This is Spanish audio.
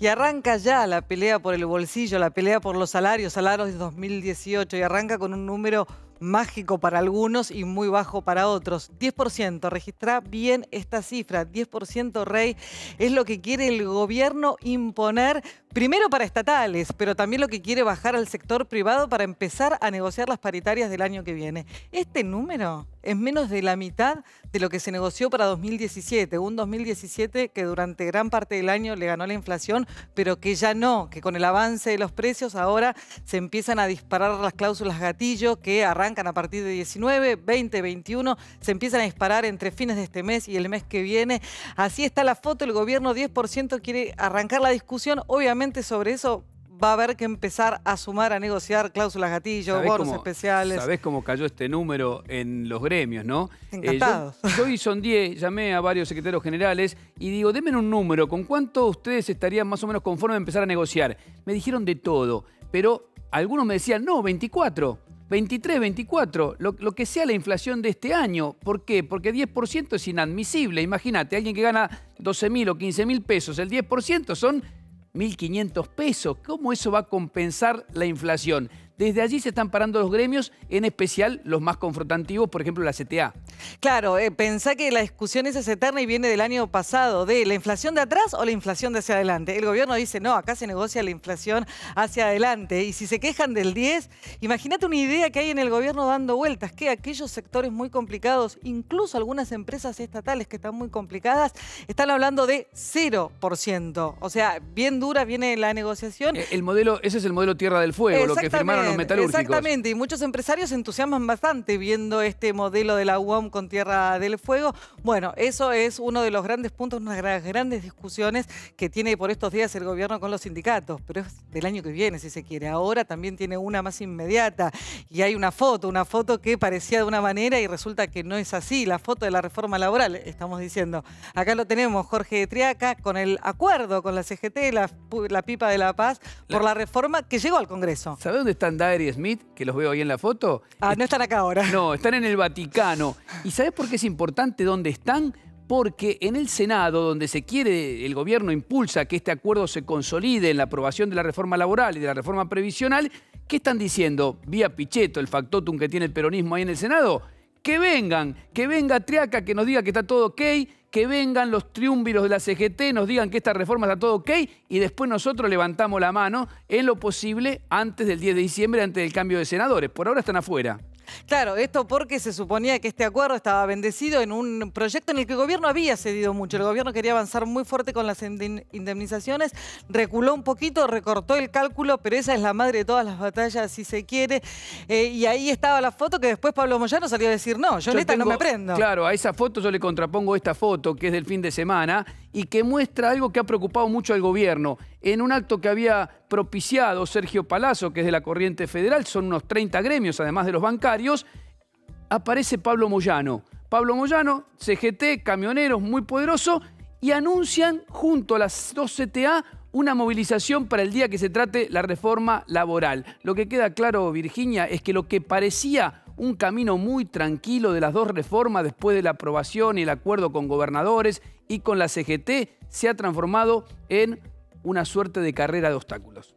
Y arranca ya la pelea por el bolsillo, la pelea por los salarios, salarios de 2018, y arranca con un número mágico para algunos y muy bajo para otros. 10%, registra bien esta cifra, 10% rey, es lo que quiere el gobierno imponer primero para estatales, pero también lo que quiere bajar al sector privado para empezar a negociar las paritarias del año que viene. Este número es menos de la mitad de lo que se negoció para 2017, un 2017 que durante gran parte del año le ganó la inflación, pero que ya no, que con el avance de los precios ahora se empiezan a disparar las cláusulas gatillo que arrancan a partir de 19, 20, 21, se empiezan a disparar entre fines de este mes y el mes que viene. Así está la foto, el gobierno 10% quiere arrancar la discusión, obviamente sobre eso va a haber que empezar a sumar, a negociar cláusulas gatillo, bonos especiales. Sabés cómo cayó este número en los gremios, ¿no? Eh, Encantados. Yo yo, yo, 10, llamé a varios secretarios generales y digo, denme un número, ¿con cuánto ustedes estarían más o menos conformes a empezar a negociar? Me dijeron de todo, pero algunos me decían, no, 24. 23, 24, lo, lo que sea la inflación de este año. ¿Por qué? Porque 10% es inadmisible. Imagínate, alguien que gana 12 mil o 15 mil pesos, el 10% son 1.500 pesos. ¿Cómo eso va a compensar la inflación? Desde allí se están parando los gremios, en especial los más confrontativos, por ejemplo la CTA. Claro, eh, pensá que la discusión esa es eterna y viene del año pasado, de la inflación de atrás o la inflación de hacia adelante. El gobierno dice, no, acá se negocia la inflación hacia adelante. Y si se quejan del 10, imagínate una idea que hay en el gobierno dando vueltas, que aquellos sectores muy complicados, incluso algunas empresas estatales que están muy complicadas, están hablando de 0%. O sea, bien dura viene la negociación. Eh, el modelo, ese es el modelo Tierra del Fuego, lo que firmaron Exactamente, y muchos empresarios se entusiasman bastante viendo este modelo de la UOM con Tierra del Fuego. Bueno, eso es uno de los grandes puntos, una de las grandes discusiones que tiene por estos días el gobierno con los sindicatos, pero es del año que viene, si se quiere. Ahora también tiene una más inmediata y hay una foto, una foto que parecía de una manera y resulta que no es así, la foto de la reforma laboral, estamos diciendo. Acá lo tenemos, Jorge Triaca, con el acuerdo con la CGT, la, Pipa de la Paz, por la reforma que llegó al Congreso. ¿Sabe dónde están y Smith, que los veo ahí en la foto. Ah, no están acá ahora. No, están en el Vaticano. ¿Y sabes por qué es importante dónde están? Porque en el Senado, donde se quiere, el gobierno impulsa que este acuerdo se consolide en la aprobación de la reforma laboral y de la reforma previsional, ¿qué están diciendo? Vía Pichetto, el factotum que tiene el peronismo ahí en el Senado, que vengan, que venga Triaca, que nos diga que está todo ok, que vengan los triunviros de la CGT, nos digan que esta reforma está todo ok y después nosotros levantamos la mano en lo posible antes del 10 de diciembre, antes del cambio de senadores. Por ahora están afuera. Claro, esto porque se suponía que este acuerdo estaba bendecido en un proyecto en el que el gobierno había cedido mucho. El gobierno quería avanzar muy fuerte con las indemnizaciones, reculó un poquito, recortó el cálculo, pero esa es la madre de todas las batallas, si se quiere. Eh, y ahí estaba la foto que después Pablo Moyano salió a decir, no, yo, neta no me prendo. Claro, a esa foto yo le contrapongo esta foto que es del fin de semana y que muestra algo que ha preocupado mucho al gobierno. En un acto que había propiciado Sergio Palazzo, que es de la Corriente Federal, son unos 30 gremios, además de los bancarios, aparece Pablo Moyano. Pablo Moyano, CGT, camioneros, muy poderoso, y anuncian junto a las dos CTA una movilización para el día que se trate la reforma laboral. Lo que queda claro, Virginia, es que lo que parecía un camino muy tranquilo de las dos reformas después de la aprobación y el acuerdo con gobernadores y con la CGT se ha transformado en una suerte de carrera de obstáculos.